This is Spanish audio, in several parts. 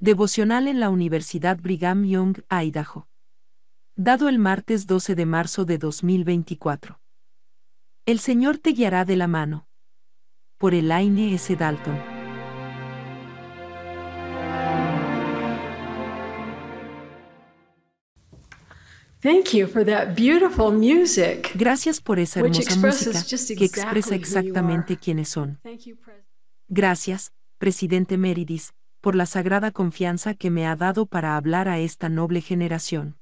Devocional en la Universidad Brigham Young, Idaho. Dado el martes 12 de marzo de 2024. El Señor te guiará de la mano. Por Elaine S. Dalton. Gracias por esa hermosa música que expresa exactamente quiénes son. Gracias, presidente Meredith por la sagrada confianza que me ha dado para hablar a esta noble generación.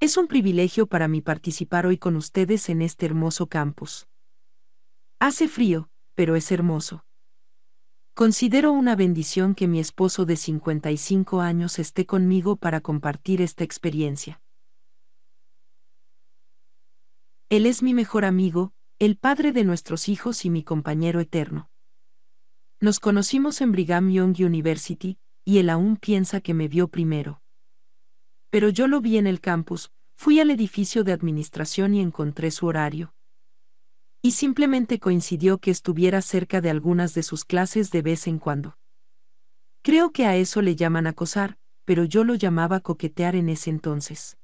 Es un privilegio para mí participar hoy con ustedes en este hermoso campus. Hace frío, pero es hermoso. Considero una bendición que mi esposo de 55 años esté conmigo para compartir esta experiencia. Él es mi mejor amigo, el padre de nuestros hijos y mi compañero eterno. Nos conocimos en Brigham Young University, y él aún piensa que me vio primero. Pero yo lo vi en el campus, fui al edificio de administración y encontré su horario. Y simplemente coincidió que estuviera cerca de algunas de sus clases de vez en cuando. Creo que a eso le llaman acosar, pero yo lo llamaba coquetear en ese entonces.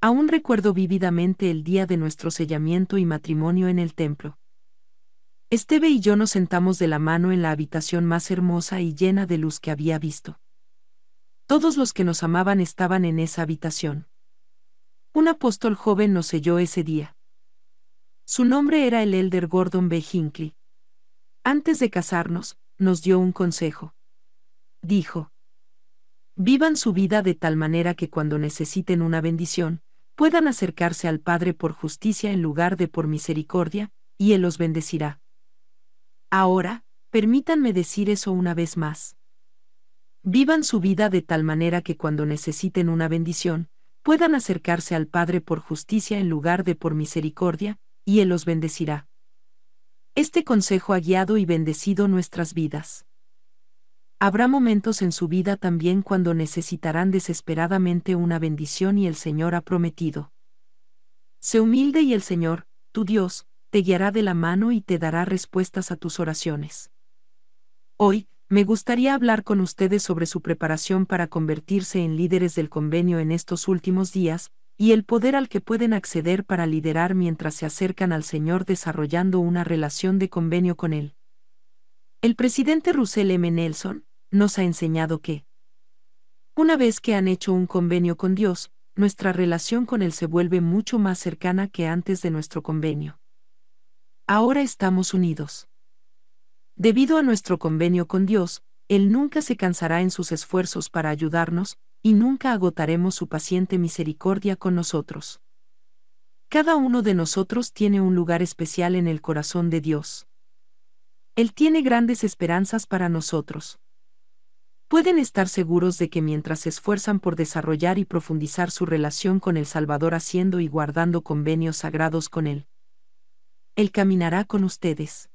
Aún recuerdo vívidamente el día de nuestro sellamiento y matrimonio en el templo. Esteve y yo nos sentamos de la mano en la habitación más hermosa y llena de luz que había visto. Todos los que nos amaban estaban en esa habitación. Un apóstol joven nos selló ese día. Su nombre era el elder Gordon B. Hinckley. Antes de casarnos, nos dio un consejo. Dijo, Vivan su vida de tal manera que cuando necesiten una bendición, puedan acercarse al Padre por justicia en lugar de por misericordia, y Él los bendecirá. Ahora, permítanme decir eso una vez más. Vivan su vida de tal manera que cuando necesiten una bendición, puedan acercarse al Padre por justicia en lugar de por misericordia, y Él los bendecirá. Este consejo ha guiado y bendecido nuestras vidas. Habrá momentos en su vida también cuando necesitarán desesperadamente una bendición y el Señor ha prometido. Sé humilde y el Señor, tu Dios, te guiará de la mano y te dará respuestas a tus oraciones. Hoy, me gustaría hablar con ustedes sobre su preparación para convertirse en líderes del convenio en estos últimos días, y el poder al que pueden acceder para liderar mientras se acercan al Señor desarrollando una relación de convenio con Él. El presidente Russell M. Nelson nos ha enseñado que, una vez que han hecho un convenio con Dios, nuestra relación con Él se vuelve mucho más cercana que antes de nuestro convenio ahora estamos unidos. Debido a nuestro convenio con Dios, Él nunca se cansará en sus esfuerzos para ayudarnos, y nunca agotaremos su paciente misericordia con nosotros. Cada uno de nosotros tiene un lugar especial en el corazón de Dios. Él tiene grandes esperanzas para nosotros. Pueden estar seguros de que mientras se esfuerzan por desarrollar y profundizar su relación con el Salvador haciendo y guardando convenios sagrados con Él, él caminará con ustedes.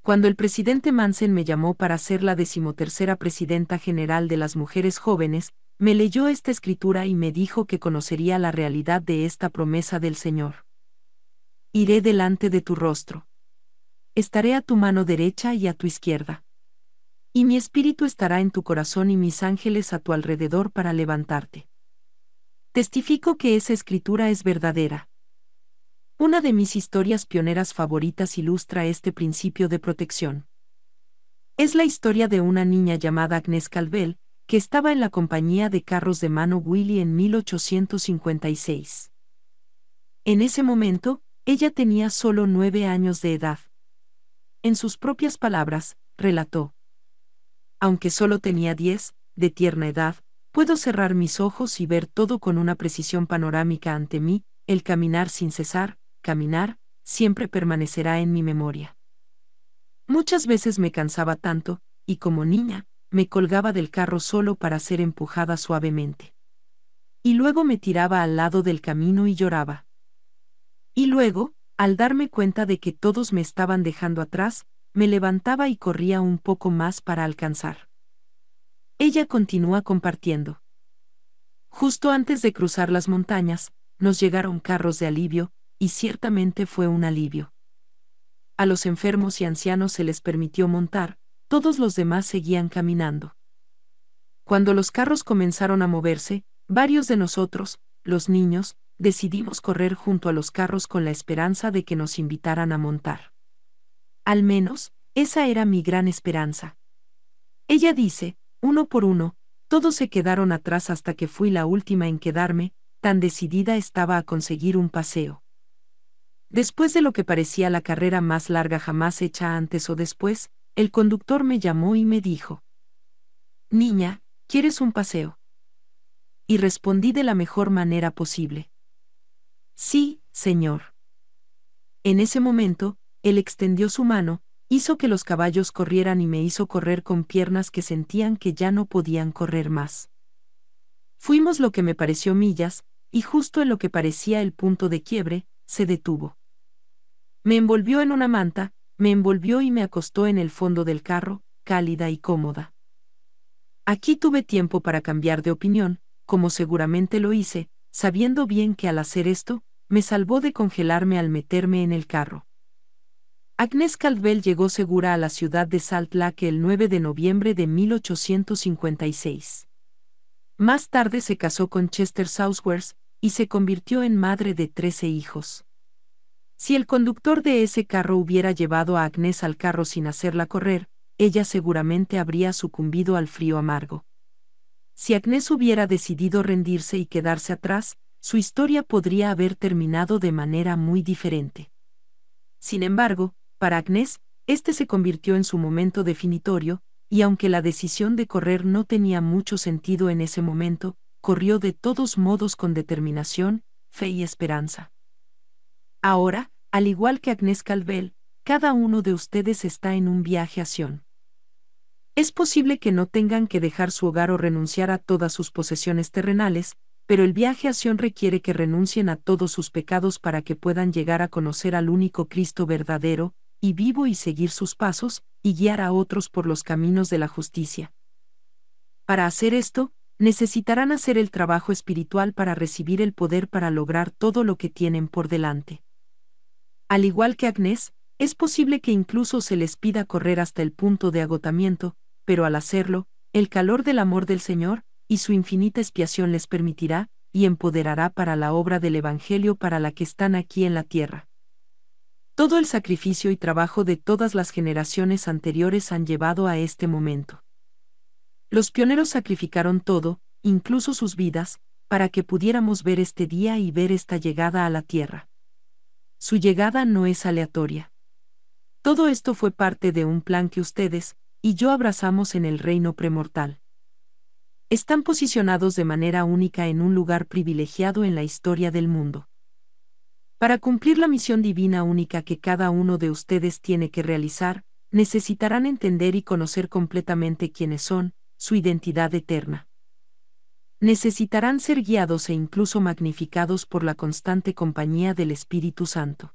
Cuando el presidente Mansen me llamó para ser la decimotercera presidenta general de las mujeres jóvenes, me leyó esta escritura y me dijo que conocería la realidad de esta promesa del Señor. Iré delante de tu rostro. Estaré a tu mano derecha y a tu izquierda. Y mi espíritu estará en tu corazón y mis ángeles a tu alrededor para levantarte. Testifico que esa escritura es verdadera. Una de mis historias pioneras favoritas ilustra este principio de protección. Es la historia de una niña llamada Agnes Calvel, que estaba en la compañía de carros de mano Willy en 1856. En ese momento, ella tenía solo nueve años de edad. En sus propias palabras, relató. Aunque solo tenía diez, de tierna edad, puedo cerrar mis ojos y ver todo con una precisión panorámica ante mí, el caminar sin cesar, caminar, siempre permanecerá en mi memoria. Muchas veces me cansaba tanto, y como niña, me colgaba del carro solo para ser empujada suavemente. Y luego me tiraba al lado del camino y lloraba. Y luego, al darme cuenta de que todos me estaban dejando atrás, me levantaba y corría un poco más para alcanzar. Ella continúa compartiendo. Justo antes de cruzar las montañas, nos llegaron carros de alivio, y ciertamente fue un alivio. A los enfermos y ancianos se les permitió montar, todos los demás seguían caminando. Cuando los carros comenzaron a moverse, varios de nosotros, los niños, decidimos correr junto a los carros con la esperanza de que nos invitaran a montar. Al menos, esa era mi gran esperanza. Ella dice, uno por uno, todos se quedaron atrás hasta que fui la última en quedarme, tan decidida estaba a conseguir un paseo. Después de lo que parecía la carrera más larga jamás hecha antes o después, el conductor me llamó y me dijo, Niña, ¿quieres un paseo? Y respondí de la mejor manera posible. Sí, señor. En ese momento, él extendió su mano, hizo que los caballos corrieran y me hizo correr con piernas que sentían que ya no podían correr más. Fuimos lo que me pareció millas, y justo en lo que parecía el punto de quiebre, se detuvo. Me envolvió en una manta, me envolvió y me acostó en el fondo del carro, cálida y cómoda. Aquí tuve tiempo para cambiar de opinión, como seguramente lo hice, sabiendo bien que al hacer esto, me salvó de congelarme al meterme en el carro. Agnes Caldwell llegó segura a la ciudad de Salt Lake el 9 de noviembre de 1856. Más tarde se casó con Chester Southworth y se convirtió en madre de 13 hijos. Si el conductor de ese carro hubiera llevado a Agnes al carro sin hacerla correr, ella seguramente habría sucumbido al frío amargo. Si Agnes hubiera decidido rendirse y quedarse atrás, su historia podría haber terminado de manera muy diferente. Sin embargo, para Agnes, este se convirtió en su momento definitorio, y aunque la decisión de correr no tenía mucho sentido en ese momento, corrió de todos modos con determinación, fe y esperanza. Ahora, al igual que Agnes Calvel, cada uno de ustedes está en un viaje a Sion. Es posible que no tengan que dejar su hogar o renunciar a todas sus posesiones terrenales, pero el viaje a Sion requiere que renuncien a todos sus pecados para que puedan llegar a conocer al único Cristo verdadero, y vivo y seguir sus pasos, y guiar a otros por los caminos de la justicia. Para hacer esto, necesitarán hacer el trabajo espiritual para recibir el poder para lograr todo lo que tienen por delante. Al igual que Agnes, es posible que incluso se les pida correr hasta el punto de agotamiento, pero al hacerlo, el calor del amor del Señor, y su infinita expiación les permitirá, y empoderará para la obra del Evangelio para la que están aquí en la tierra. Todo el sacrificio y trabajo de todas las generaciones anteriores han llevado a este momento. Los pioneros sacrificaron todo, incluso sus vidas, para que pudiéramos ver este día y ver esta llegada a la tierra su llegada no es aleatoria. Todo esto fue parte de un plan que ustedes y yo abrazamos en el reino premortal. Están posicionados de manera única en un lugar privilegiado en la historia del mundo. Para cumplir la misión divina única que cada uno de ustedes tiene que realizar, necesitarán entender y conocer completamente quiénes son, su identidad eterna necesitarán ser guiados e incluso magnificados por la constante compañía del Espíritu Santo.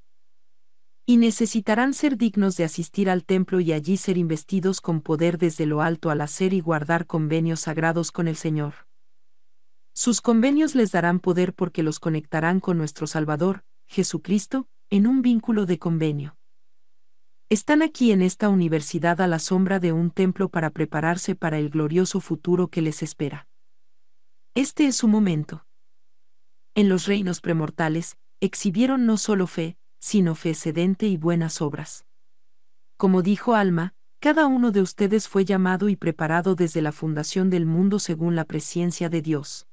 Y necesitarán ser dignos de asistir al templo y allí ser investidos con poder desde lo alto al hacer y guardar convenios sagrados con el Señor. Sus convenios les darán poder porque los conectarán con nuestro Salvador, Jesucristo, en un vínculo de convenio. Están aquí en esta universidad a la sombra de un templo para prepararse para el glorioso futuro que les espera. Este es su momento. En los reinos premortales, exhibieron no solo fe, sino fe sedente y buenas obras. Como dijo Alma, cada uno de ustedes fue llamado y preparado desde la fundación del mundo según la presencia de Dios.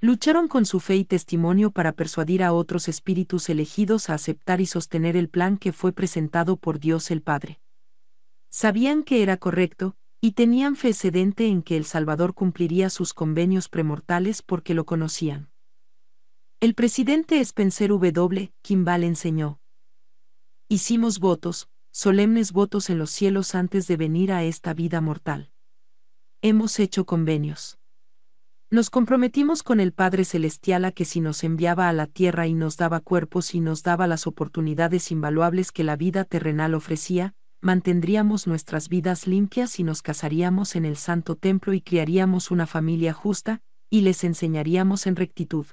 Lucharon con su fe y testimonio para persuadir a otros espíritus elegidos a aceptar y sostener el plan que fue presentado por Dios el Padre. Sabían que era correcto, y tenían fe en que el Salvador cumpliría sus convenios premortales porque lo conocían. El presidente Spencer W. Kimball enseñó. Hicimos votos, solemnes votos en los cielos antes de venir a esta vida mortal. Hemos hecho convenios. Nos comprometimos con el Padre Celestial a que si nos enviaba a la tierra y nos daba cuerpos y nos daba las oportunidades invaluables que la vida terrenal ofrecía, mantendríamos nuestras vidas limpias y nos casaríamos en el santo templo y criaríamos una familia justa, y les enseñaríamos en rectitud.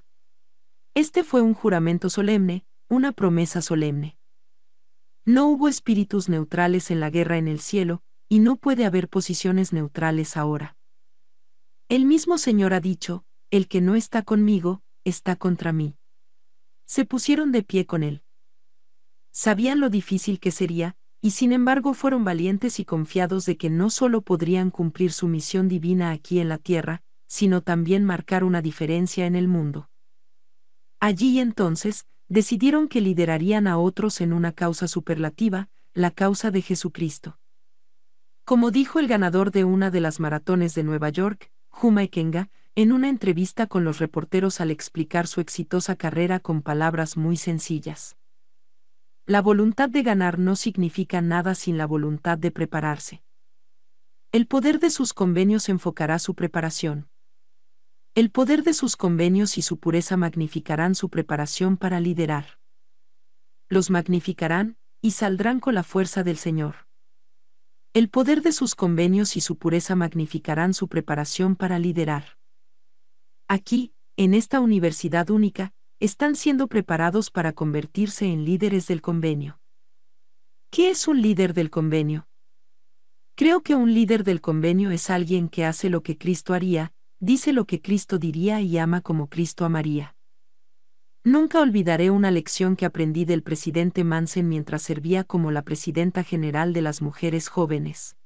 Este fue un juramento solemne, una promesa solemne. No hubo espíritus neutrales en la guerra en el cielo, y no puede haber posiciones neutrales ahora. El mismo Señor ha dicho, el que no está conmigo, está contra mí. Se pusieron de pie con él. Sabían lo difícil que sería, y sin embargo fueron valientes y confiados de que no solo podrían cumplir su misión divina aquí en la tierra, sino también marcar una diferencia en el mundo. Allí entonces, decidieron que liderarían a otros en una causa superlativa, la causa de Jesucristo. Como dijo el ganador de una de las maratones de Nueva York, Juma Ekenga, en una entrevista con los reporteros al explicar su exitosa carrera con palabras muy sencillas. La voluntad de ganar no significa nada sin la voluntad de prepararse. El poder de sus convenios enfocará su preparación. El poder de sus convenios y su pureza magnificarán su preparación para liderar. Los magnificarán, y saldrán con la fuerza del Señor. El poder de sus convenios y su pureza magnificarán su preparación para liderar. Aquí, en esta universidad única, están siendo preparados para convertirse en líderes del convenio. ¿Qué es un líder del convenio? Creo que un líder del convenio es alguien que hace lo que Cristo haría, dice lo que Cristo diría y ama como Cristo amaría. Nunca olvidaré una lección que aprendí del presidente Mansen mientras servía como la presidenta general de las mujeres jóvenes.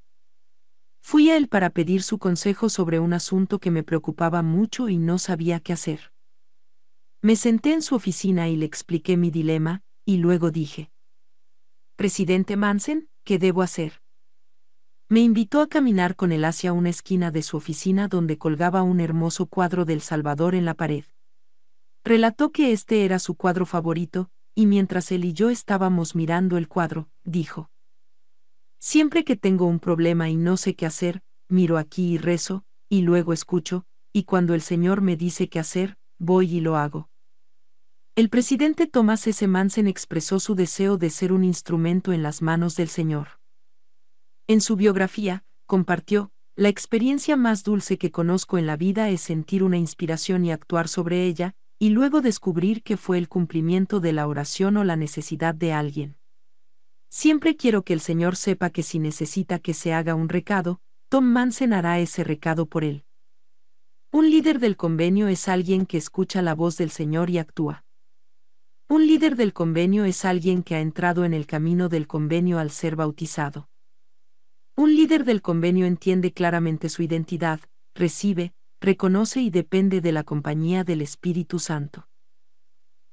Fui a él para pedir su consejo sobre un asunto que me preocupaba mucho y no sabía qué hacer. Me senté en su oficina y le expliqué mi dilema, y luego dije, Presidente Mansen, ¿qué debo hacer? Me invitó a caminar con él hacia una esquina de su oficina donde colgaba un hermoso cuadro del Salvador en la pared. Relató que este era su cuadro favorito, y mientras él y yo estábamos mirando el cuadro, dijo, Siempre que tengo un problema y no sé qué hacer, miro aquí y rezo, y luego escucho, y cuando el Señor me dice qué hacer, voy y lo hago. El presidente Thomas S. Mansen expresó su deseo de ser un instrumento en las manos del Señor. En su biografía, compartió, la experiencia más dulce que conozco en la vida es sentir una inspiración y actuar sobre ella, y luego descubrir que fue el cumplimiento de la oración o la necesidad de alguien. Siempre quiero que el Señor sepa que si necesita que se haga un recado, Tom Mansen hará ese recado por él. Un líder del convenio es alguien que escucha la voz del Señor y actúa. Un líder del convenio es alguien que ha entrado en el camino del convenio al ser bautizado. Un líder del convenio entiende claramente su identidad, recibe, reconoce y depende de la compañía del Espíritu Santo.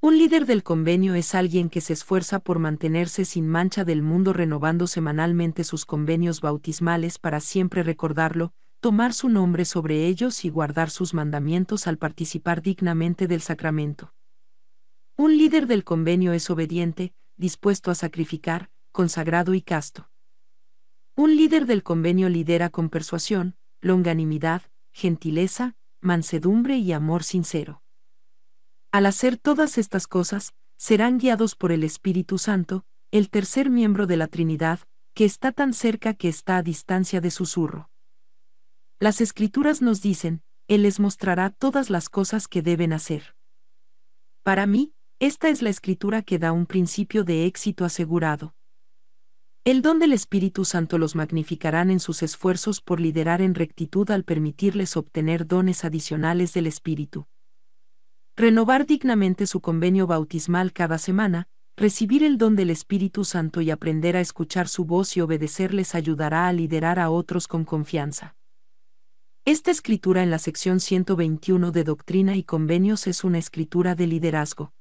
Un líder del convenio es alguien que se esfuerza por mantenerse sin mancha del mundo renovando semanalmente sus convenios bautismales para siempre recordarlo, tomar su nombre sobre ellos y guardar sus mandamientos al participar dignamente del sacramento. Un líder del convenio es obediente, dispuesto a sacrificar, consagrado y casto. Un líder del convenio lidera con persuasión, longanimidad, gentileza, mansedumbre y amor sincero. Al hacer todas estas cosas, serán guiados por el Espíritu Santo, el tercer miembro de la Trinidad, que está tan cerca que está a distancia de susurro. Las escrituras nos dicen, Él les mostrará todas las cosas que deben hacer. Para mí, esta es la escritura que da un principio de éxito asegurado. El don del Espíritu Santo los magnificarán en sus esfuerzos por liderar en rectitud al permitirles obtener dones adicionales del Espíritu. Renovar dignamente su convenio bautismal cada semana, recibir el don del Espíritu Santo y aprender a escuchar su voz y obedecerles ayudará a liderar a otros con confianza. Esta escritura en la sección 121 de Doctrina y Convenios es una escritura de liderazgo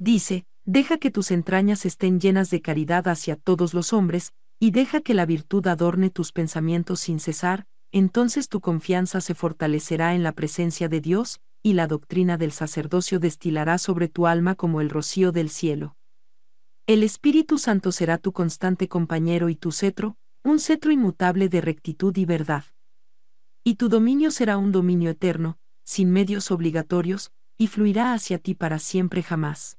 dice, deja que tus entrañas estén llenas de caridad hacia todos los hombres, y deja que la virtud adorne tus pensamientos sin cesar, entonces tu confianza se fortalecerá en la presencia de Dios, y la doctrina del sacerdocio destilará sobre tu alma como el rocío del cielo. El Espíritu Santo será tu constante compañero y tu cetro, un cetro inmutable de rectitud y verdad. Y tu dominio será un dominio eterno, sin medios obligatorios, y fluirá hacia ti para siempre jamás.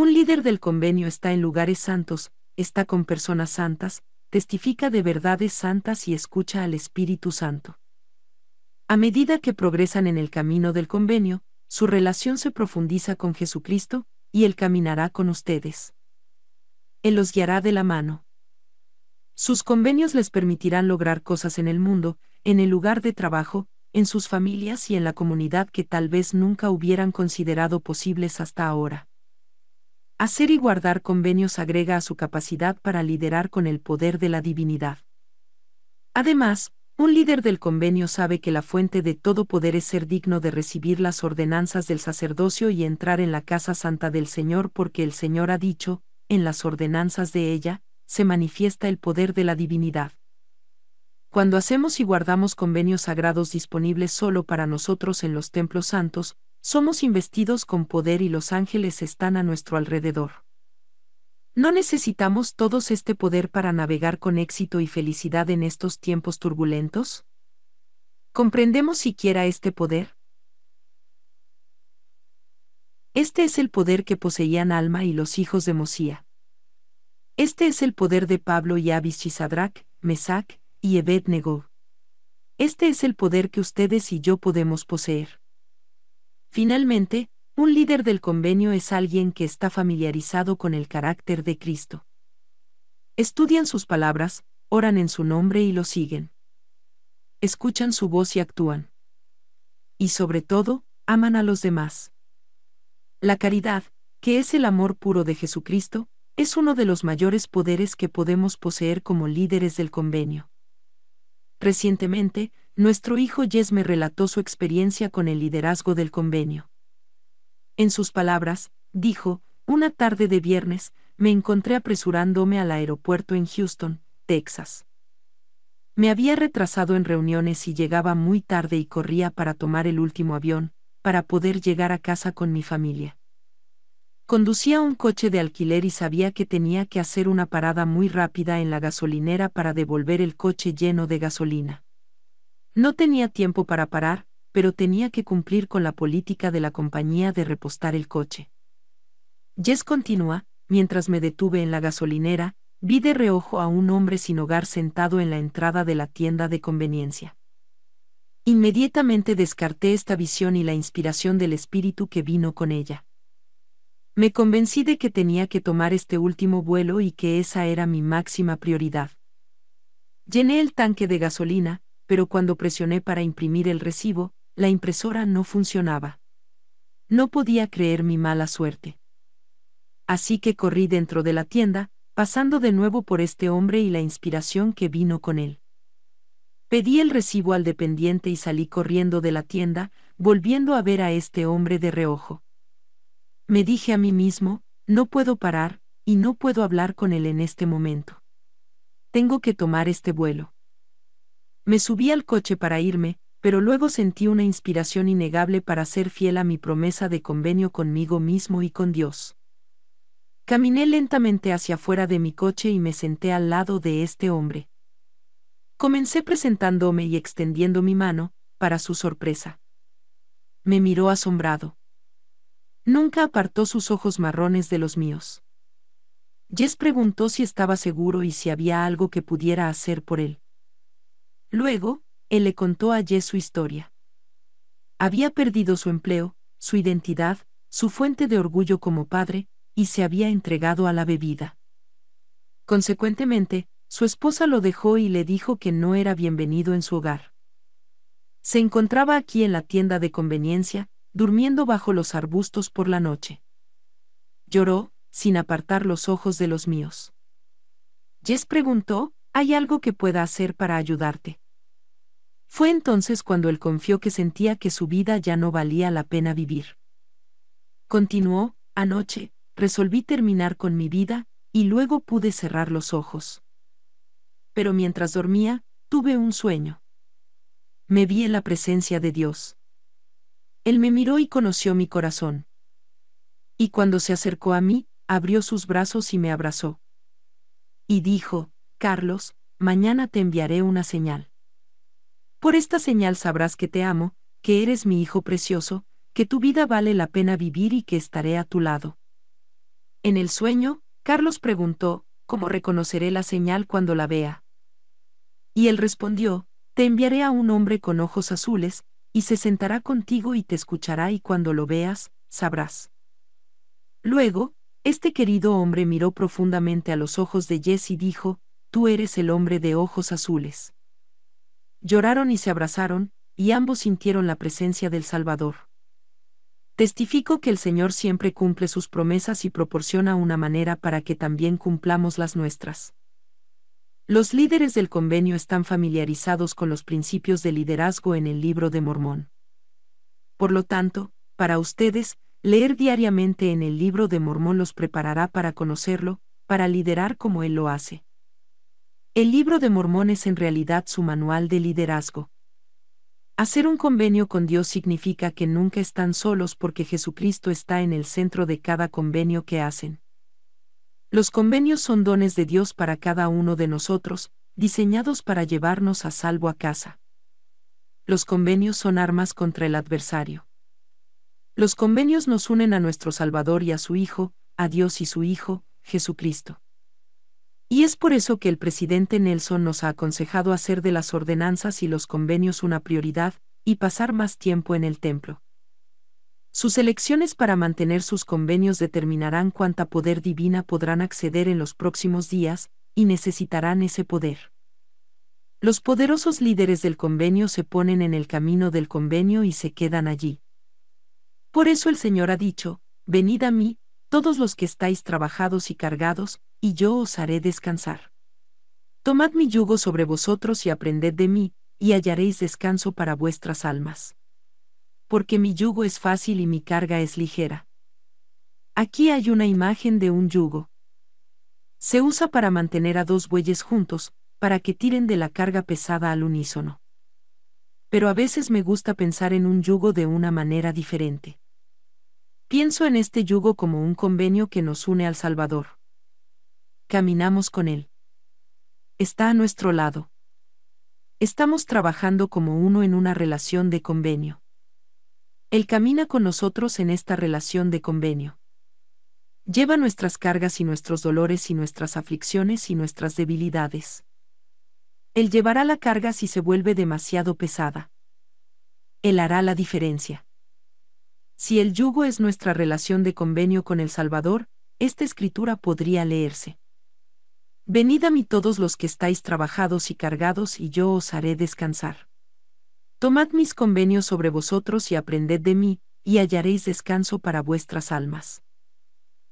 Un líder del convenio está en lugares santos, está con personas santas, testifica de verdades santas y escucha al Espíritu Santo. A medida que progresan en el camino del convenio, su relación se profundiza con Jesucristo, y Él caminará con ustedes. Él los guiará de la mano. Sus convenios les permitirán lograr cosas en el mundo, en el lugar de trabajo, en sus familias y en la comunidad que tal vez nunca hubieran considerado posibles hasta ahora. Hacer y guardar convenios agrega a su capacidad para liderar con el poder de la divinidad. Además, un líder del convenio sabe que la fuente de todo poder es ser digno de recibir las ordenanzas del sacerdocio y entrar en la casa santa del Señor porque el Señor ha dicho, en las ordenanzas de ella, se manifiesta el poder de la divinidad. Cuando hacemos y guardamos convenios sagrados disponibles solo para nosotros en los templos santos, somos investidos con poder y los ángeles están a nuestro alrededor. No necesitamos todos este poder para navegar con éxito y felicidad en estos tiempos turbulentos. ¿Comprendemos siquiera este poder? Este es el poder que poseían Alma y los hijos de Mosía. Este es el poder de Pablo y Abis y Mesac y Ebednego. Este es el poder que ustedes y yo podemos poseer. Finalmente, un líder del convenio es alguien que está familiarizado con el carácter de Cristo. Estudian sus palabras, oran en su nombre y lo siguen. Escuchan su voz y actúan. Y sobre todo, aman a los demás. La caridad, que es el amor puro de Jesucristo, es uno de los mayores poderes que podemos poseer como líderes del convenio. Recientemente, nuestro hijo Jess me relató su experiencia con el liderazgo del convenio. En sus palabras, dijo, una tarde de viernes, me encontré apresurándome al aeropuerto en Houston, Texas. Me había retrasado en reuniones y llegaba muy tarde y corría para tomar el último avión, para poder llegar a casa con mi familia. Conducía un coche de alquiler y sabía que tenía que hacer una parada muy rápida en la gasolinera para devolver el coche lleno de gasolina. No tenía tiempo para parar, pero tenía que cumplir con la política de la compañía de repostar el coche. Jess continúa, mientras me detuve en la gasolinera, vi de reojo a un hombre sin hogar sentado en la entrada de la tienda de conveniencia. Inmediatamente descarté esta visión y la inspiración del espíritu que vino con ella. Me convencí de que tenía que tomar este último vuelo y que esa era mi máxima prioridad. Llené el tanque de gasolina, pero cuando presioné para imprimir el recibo, la impresora no funcionaba. No podía creer mi mala suerte. Así que corrí dentro de la tienda, pasando de nuevo por este hombre y la inspiración que vino con él. Pedí el recibo al dependiente y salí corriendo de la tienda, volviendo a ver a este hombre de reojo. Me dije a mí mismo, no puedo parar, y no puedo hablar con él en este momento. Tengo que tomar este vuelo. Me subí al coche para irme, pero luego sentí una inspiración innegable para ser fiel a mi promesa de convenio conmigo mismo y con Dios. Caminé lentamente hacia afuera de mi coche y me senté al lado de este hombre. Comencé presentándome y extendiendo mi mano, para su sorpresa. Me miró asombrado. Nunca apartó sus ojos marrones de los míos. Jess preguntó si estaba seguro y si había algo que pudiera hacer por él. Luego, él le contó a Jess su historia. Había perdido su empleo, su identidad, su fuente de orgullo como padre, y se había entregado a la bebida. Consecuentemente, su esposa lo dejó y le dijo que no era bienvenido en su hogar. Se encontraba aquí en la tienda de conveniencia, durmiendo bajo los arbustos por la noche. Lloró, sin apartar los ojos de los míos. Jess preguntó, hay algo que pueda hacer para ayudarte. Fue entonces cuando él confió que sentía que su vida ya no valía la pena vivir. Continuó, anoche, resolví terminar con mi vida, y luego pude cerrar los ojos. Pero mientras dormía, tuve un sueño. Me vi en la presencia de Dios. Él me miró y conoció mi corazón. Y cuando se acercó a mí, abrió sus brazos y me abrazó. Y dijo, Carlos, mañana te enviaré una señal. Por esta señal sabrás que te amo, que eres mi hijo precioso, que tu vida vale la pena vivir y que estaré a tu lado. En el sueño, Carlos preguntó, ¿cómo reconoceré la señal cuando la vea? Y él respondió, te enviaré a un hombre con ojos azules, y se sentará contigo y te escuchará y cuando lo veas, sabrás. Luego, este querido hombre miró profundamente a los ojos de Jess y dijo, tú eres el hombre de ojos azules. Lloraron y se abrazaron, y ambos sintieron la presencia del Salvador. Testifico que el Señor siempre cumple sus promesas y proporciona una manera para que también cumplamos las nuestras. Los líderes del convenio están familiarizados con los principios de liderazgo en el libro de Mormón. Por lo tanto, para ustedes, leer diariamente en el libro de Mormón los preparará para conocerlo, para liderar como Él lo hace. El libro de Mormón es en realidad su manual de liderazgo. Hacer un convenio con Dios significa que nunca están solos porque Jesucristo está en el centro de cada convenio que hacen. Los convenios son dones de Dios para cada uno de nosotros, diseñados para llevarnos a salvo a casa. Los convenios son armas contra el adversario. Los convenios nos unen a nuestro Salvador y a su Hijo, a Dios y su Hijo, Jesucristo. Y es por eso que el presidente Nelson nos ha aconsejado hacer de las ordenanzas y los convenios una prioridad, y pasar más tiempo en el templo. Sus elecciones para mantener sus convenios determinarán cuánta poder divina podrán acceder en los próximos días, y necesitarán ese poder. Los poderosos líderes del convenio se ponen en el camino del convenio y se quedan allí. Por eso el Señor ha dicho, Venid a mí, todos los que estáis trabajados y cargados, y yo os haré descansar. Tomad mi yugo sobre vosotros y aprended de mí, y hallaréis descanso para vuestras almas. Porque mi yugo es fácil y mi carga es ligera. Aquí hay una imagen de un yugo. Se usa para mantener a dos bueyes juntos, para que tiren de la carga pesada al unísono. Pero a veces me gusta pensar en un yugo de una manera diferente. Pienso en este yugo como un convenio que nos une al Salvador. Caminamos con Él. Está a nuestro lado. Estamos trabajando como uno en una relación de convenio. Él camina con nosotros en esta relación de convenio. Lleva nuestras cargas y nuestros dolores y nuestras aflicciones y nuestras debilidades. Él llevará la carga si se vuelve demasiado pesada. Él hará la diferencia. Si el yugo es nuestra relación de convenio con el Salvador, esta escritura podría leerse. Venid a mí todos los que estáis trabajados y cargados, y yo os haré descansar. Tomad mis convenios sobre vosotros y aprended de mí, y hallaréis descanso para vuestras almas.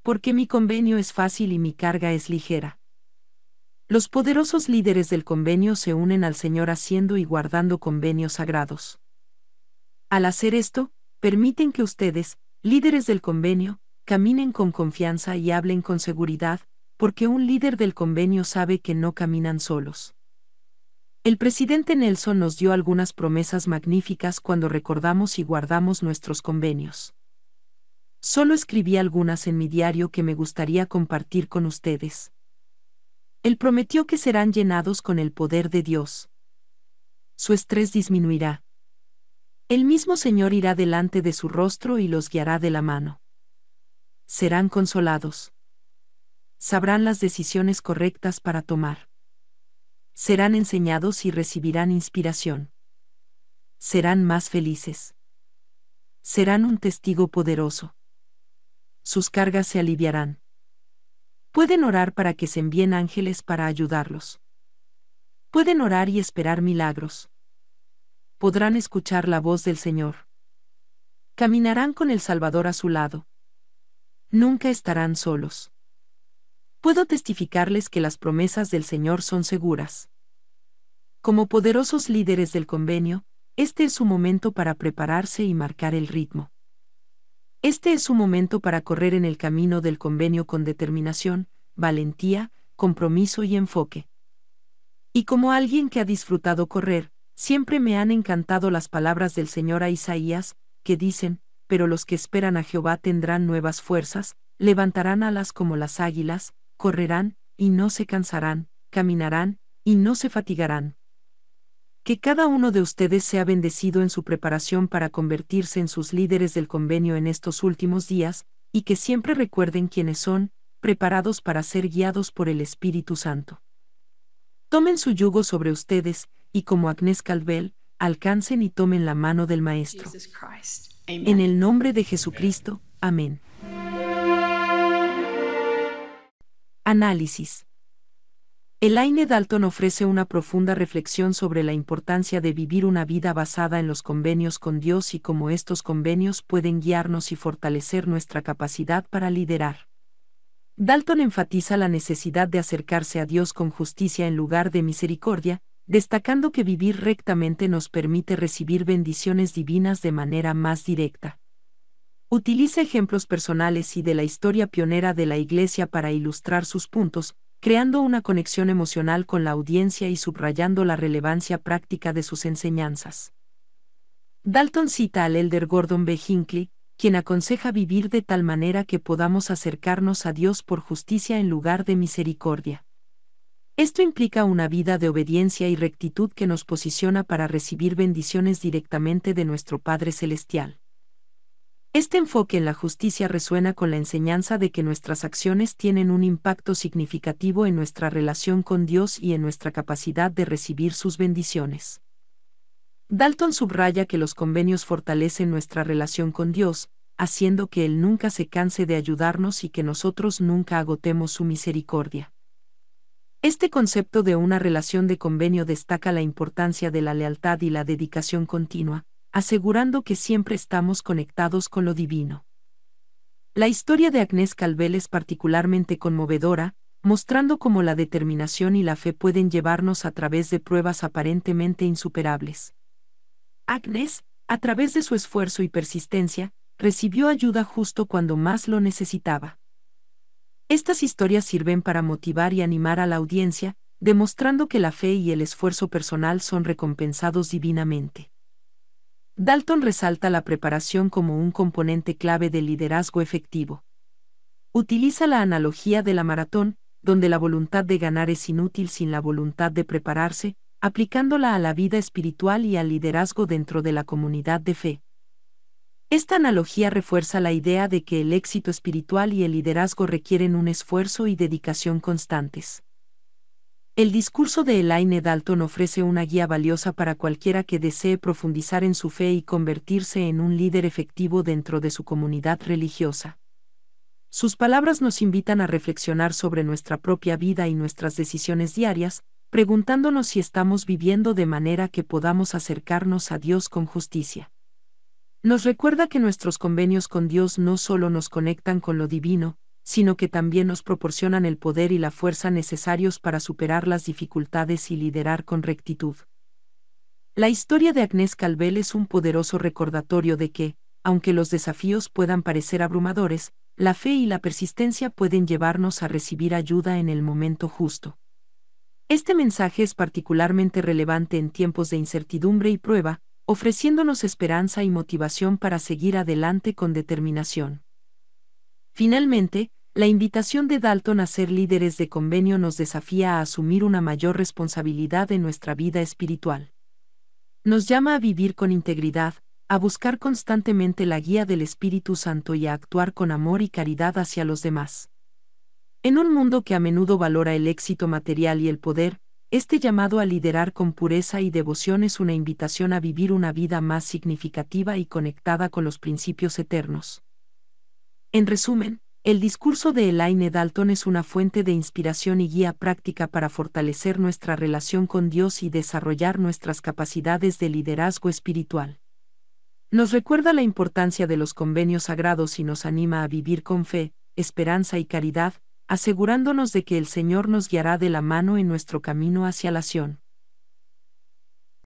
Porque mi convenio es fácil y mi carga es ligera. Los poderosos líderes del convenio se unen al Señor haciendo y guardando convenios sagrados. Al hacer esto, permiten que ustedes, líderes del convenio, caminen con confianza y hablen con seguridad, porque un líder del convenio sabe que no caminan solos. El presidente Nelson nos dio algunas promesas magníficas cuando recordamos y guardamos nuestros convenios. Solo escribí algunas en mi diario que me gustaría compartir con ustedes. Él prometió que serán llenados con el poder de Dios. Su estrés disminuirá. El mismo Señor irá delante de su rostro y los guiará de la mano. Serán consolados. Sabrán las decisiones correctas para tomar. Serán enseñados y recibirán inspiración. Serán más felices. Serán un testigo poderoso. Sus cargas se aliviarán. Pueden orar para que se envíen ángeles para ayudarlos. Pueden orar y esperar milagros podrán escuchar la voz del Señor. Caminarán con el Salvador a su lado. Nunca estarán solos. Puedo testificarles que las promesas del Señor son seguras. Como poderosos líderes del convenio, este es su momento para prepararse y marcar el ritmo. Este es su momento para correr en el camino del convenio con determinación, valentía, compromiso y enfoque. Y como alguien que ha disfrutado correr, Siempre me han encantado las palabras del Señor a Isaías, que dicen, pero los que esperan a Jehová tendrán nuevas fuerzas, levantarán alas como las águilas, correrán, y no se cansarán, caminarán, y no se fatigarán. Que cada uno de ustedes sea bendecido en su preparación para convertirse en sus líderes del convenio en estos últimos días, y que siempre recuerden quiénes son, preparados para ser guiados por el Espíritu Santo. Tomen su yugo sobre ustedes, y como Agnes Calvel, alcancen y tomen la mano del Maestro. En el nombre de Jesucristo, amén. Análisis. Aine Dalton ofrece una profunda reflexión sobre la importancia de vivir una vida basada en los convenios con Dios y cómo estos convenios pueden guiarnos y fortalecer nuestra capacidad para liderar. Dalton enfatiza la necesidad de acercarse a Dios con justicia en lugar de misericordia, destacando que vivir rectamente nos permite recibir bendiciones divinas de manera más directa. Utiliza ejemplos personales y de la historia pionera de la Iglesia para ilustrar sus puntos, creando una conexión emocional con la audiencia y subrayando la relevancia práctica de sus enseñanzas. Dalton cita al elder Gordon B. Hinckley, quien aconseja vivir de tal manera que podamos acercarnos a Dios por justicia en lugar de misericordia. Esto implica una vida de obediencia y rectitud que nos posiciona para recibir bendiciones directamente de nuestro Padre Celestial. Este enfoque en la justicia resuena con la enseñanza de que nuestras acciones tienen un impacto significativo en nuestra relación con Dios y en nuestra capacidad de recibir sus bendiciones. Dalton subraya que los convenios fortalecen nuestra relación con Dios, haciendo que Él nunca se canse de ayudarnos y que nosotros nunca agotemos su misericordia. Este concepto de una relación de convenio destaca la importancia de la lealtad y la dedicación continua, asegurando que siempre estamos conectados con lo divino. La historia de Agnes Calvel es particularmente conmovedora, mostrando cómo la determinación y la fe pueden llevarnos a través de pruebas aparentemente insuperables. Agnes, a través de su esfuerzo y persistencia, recibió ayuda justo cuando más lo necesitaba. Estas historias sirven para motivar y animar a la audiencia, demostrando que la fe y el esfuerzo personal son recompensados divinamente. Dalton resalta la preparación como un componente clave del liderazgo efectivo. Utiliza la analogía de la maratón, donde la voluntad de ganar es inútil sin la voluntad de prepararse, aplicándola a la vida espiritual y al liderazgo dentro de la comunidad de fe. Esta analogía refuerza la idea de que el éxito espiritual y el liderazgo requieren un esfuerzo y dedicación constantes. El discurso de Elaine Dalton ofrece una guía valiosa para cualquiera que desee profundizar en su fe y convertirse en un líder efectivo dentro de su comunidad religiosa. Sus palabras nos invitan a reflexionar sobre nuestra propia vida y nuestras decisiones diarias, preguntándonos si estamos viviendo de manera que podamos acercarnos a Dios con justicia. Nos recuerda que nuestros convenios con Dios no solo nos conectan con lo divino, sino que también nos proporcionan el poder y la fuerza necesarios para superar las dificultades y liderar con rectitud. La historia de Agnés Calvel es un poderoso recordatorio de que, aunque los desafíos puedan parecer abrumadores, la fe y la persistencia pueden llevarnos a recibir ayuda en el momento justo. Este mensaje es particularmente relevante en tiempos de incertidumbre y prueba, ofreciéndonos esperanza y motivación para seguir adelante con determinación. Finalmente, la invitación de Dalton a ser líderes de convenio nos desafía a asumir una mayor responsabilidad en nuestra vida espiritual. Nos llama a vivir con integridad, a buscar constantemente la guía del Espíritu Santo y a actuar con amor y caridad hacia los demás. En un mundo que a menudo valora el éxito material y el poder, este llamado a liderar con pureza y devoción es una invitación a vivir una vida más significativa y conectada con los principios eternos. En resumen, el discurso de Elaine Dalton es una fuente de inspiración y guía práctica para fortalecer nuestra relación con Dios y desarrollar nuestras capacidades de liderazgo espiritual. Nos recuerda la importancia de los convenios sagrados y nos anima a vivir con fe, esperanza y caridad, asegurándonos de que el Señor nos guiará de la mano en nuestro camino hacia la Sion.